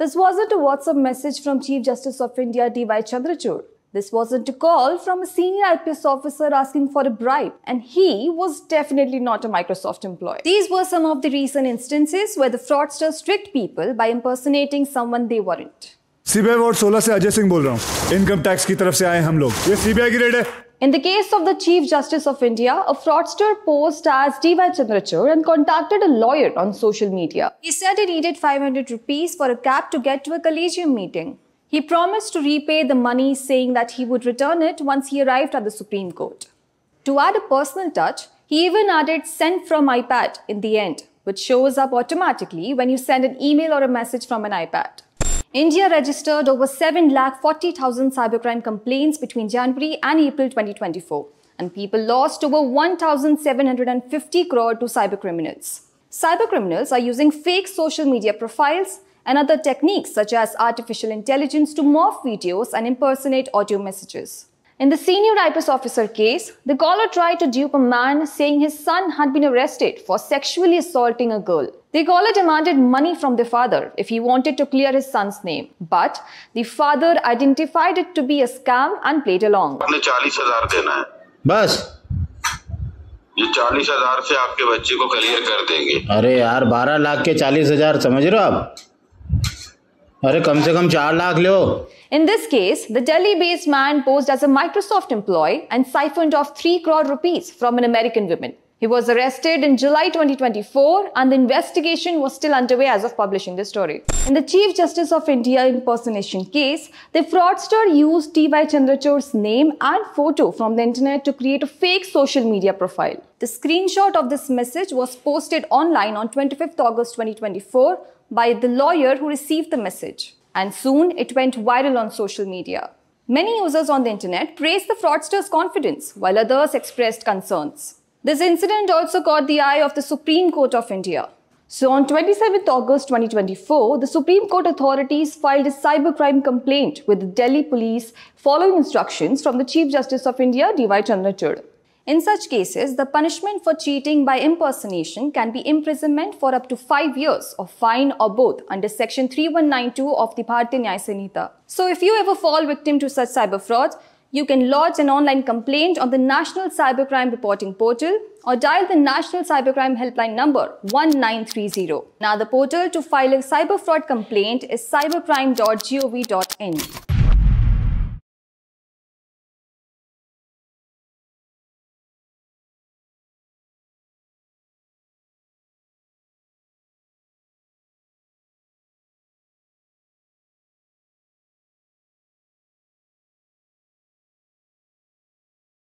This wasn't a WhatsApp message from Chief Justice of India D.Y. Chandrachur. This wasn't a call from a senior IPS officer asking for a bribe, and he was definitely not a Microsoft employee. These were some of the recent instances where the fraudsters tricked people by impersonating someone they weren't. CBI ward 16 से अजय सिंह बोल रहा हूँ income tax की तरफ से आए हम लोग ये CBI in the case of the Chief Justice of India, a fraudster posed as D.Y. Chandrachur and contacted a lawyer on social media. He said he needed 500 rupees for a cab to get to a collegium meeting. He promised to repay the money, saying that he would return it once he arrived at the Supreme Court. To add a personal touch, he even added sent from iPad in the end, which shows up automatically when you send an email or a message from an iPad. India registered over 7,40,000 cybercrime complaints between January and April 2024, and people lost over 1,750 crore to cybercriminals. Cybercriminals are using fake social media profiles and other techniques such as artificial intelligence to morph videos and impersonate audio messages. In the senior IPS officer case, the caller tried to dupe a man saying his son had been arrested for sexually assaulting a girl. The caller demanded money from the father if he wanted to clear his son's name, but the father identified it to be a scam and played along. बस ये चालीस हजार से आपके बच्चे को clear कर देंगे अरे यार बारह लाख के चालीस हजार समझ रहे हो आप अरे कम से कम चार लाख लो In this case, the Delhi-based man posed as a Microsoft employee and siphoned off 3 crore rupees from an American woman. He was arrested in July 2024 and the investigation was still underway as of publishing the story. In the Chief Justice of India impersonation case, the fraudster used T.Y. Chandrachur's name and photo from the internet to create a fake social media profile. The screenshot of this message was posted online on 25th August 2024 by the lawyer who received the message. And soon it went viral on social media. Many users on the internet praised the fraudster's confidence, while others expressed concerns. This incident also caught the eye of the Supreme Court of India. So on 27 August 2024, the Supreme Court authorities filed a cybercrime complaint with the Delhi police following instructions from the Chief Justice of India, D.Y. Chandrachud. In such cases, the punishment for cheating by impersonation can be imprisonment for up to 5 years or fine or both under section 3192 of the Bharatiya Nyaya Sanhita. So if you ever fall victim to such cyber frauds, you can lodge an online complaint on the National Cybercrime Reporting Portal or dial the National Cybercrime Helpline number 1930. Now, the portal to file a cyber fraud complaint is cybercrime.gov.in.